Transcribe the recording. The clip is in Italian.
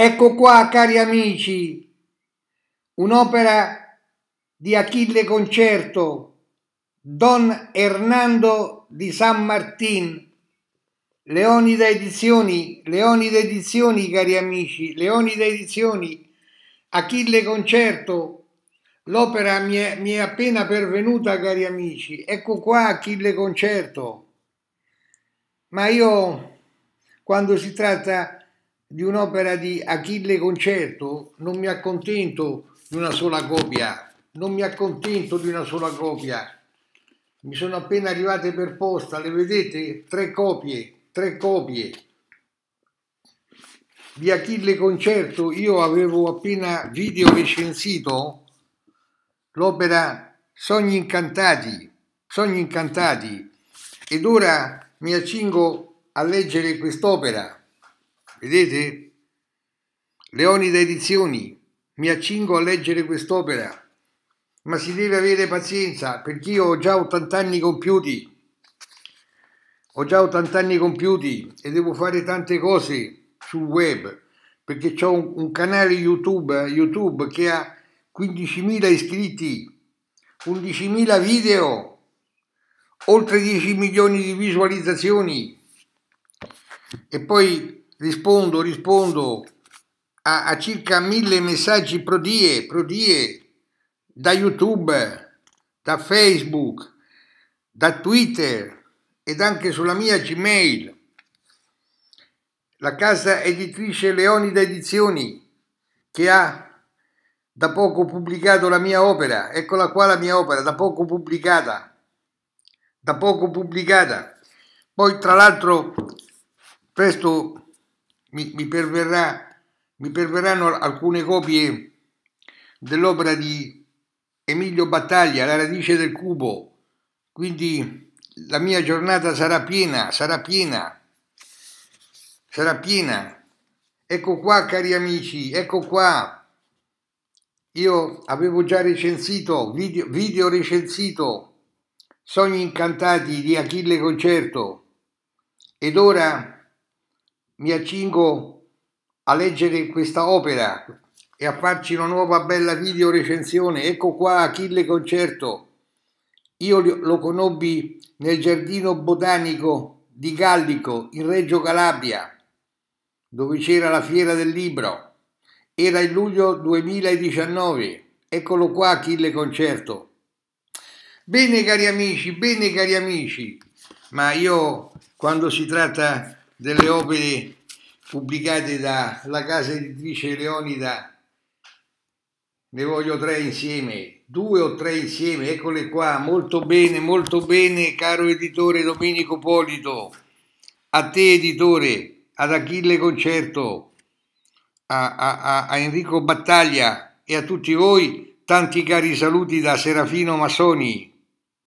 Ecco qua, cari amici, un'opera di Achille Concerto, Don Hernando di San Martin, Leonida Edizioni, Leonida Edizioni, cari amici, Leonida Edizioni, Achille Concerto, l'opera mi mi è appena pervenuta, cari amici, ecco qua Achille Concerto. Ma io, quando si tratta di di un'opera di Achille Concerto, non mi accontento di una sola copia, non mi accontento di una sola copia. Mi sono appena arrivate per posta, le vedete? Tre copie, tre copie. Di Achille Concerto io avevo appena video recensito l'opera Sogni incantati, Sogni incantati ed ora mi accingo a leggere quest'opera Vedete? Leonida Edizioni, mi accingo a leggere quest'opera, ma si deve avere pazienza perché io ho già 80 anni compiuti. Ho già 80 anni compiuti e devo fare tante cose sul web perché ho un, un canale YouTube, YouTube che ha 15.000 iscritti, 11.000 video, oltre 10 milioni di visualizzazioni. E poi rispondo, rispondo a, a circa mille messaggi prodie, prodie da YouTube, da Facebook, da Twitter ed anche sulla mia Gmail. La casa editrice Leonida Edizioni che ha da poco pubblicato la mia opera, eccola qua la mia opera, da poco pubblicata, da poco pubblicata. Poi tra l'altro presto mi, mi, perverrà, mi perverranno alcune copie dell'opera di Emilio Battaglia, La radice del cubo, quindi la mia giornata sarà piena, sarà piena, sarà piena. Ecco qua cari amici, ecco qua. Io avevo già recensito, video, video recensito Sogni incantati di Achille Concerto ed ora mi accingo a leggere questa opera e a farci una nuova bella video recensione. Ecco qua Achille Concerto. Io lo conobbi nel giardino botanico di Gallico in Reggio Calabria, dove c'era la fiera del libro. Era il luglio 2019. Eccolo qua Achille Concerto. Bene cari amici, bene cari amici, ma io quando si tratta delle opere pubblicate dalla casa editrice Leonida. Ne voglio tre insieme, due o tre insieme, eccole qua, molto bene, molto bene, caro editore Domenico Polito, a te editore, ad Achille Concerto, a, a, a Enrico Battaglia e a tutti voi tanti cari saluti da Serafino Massoni.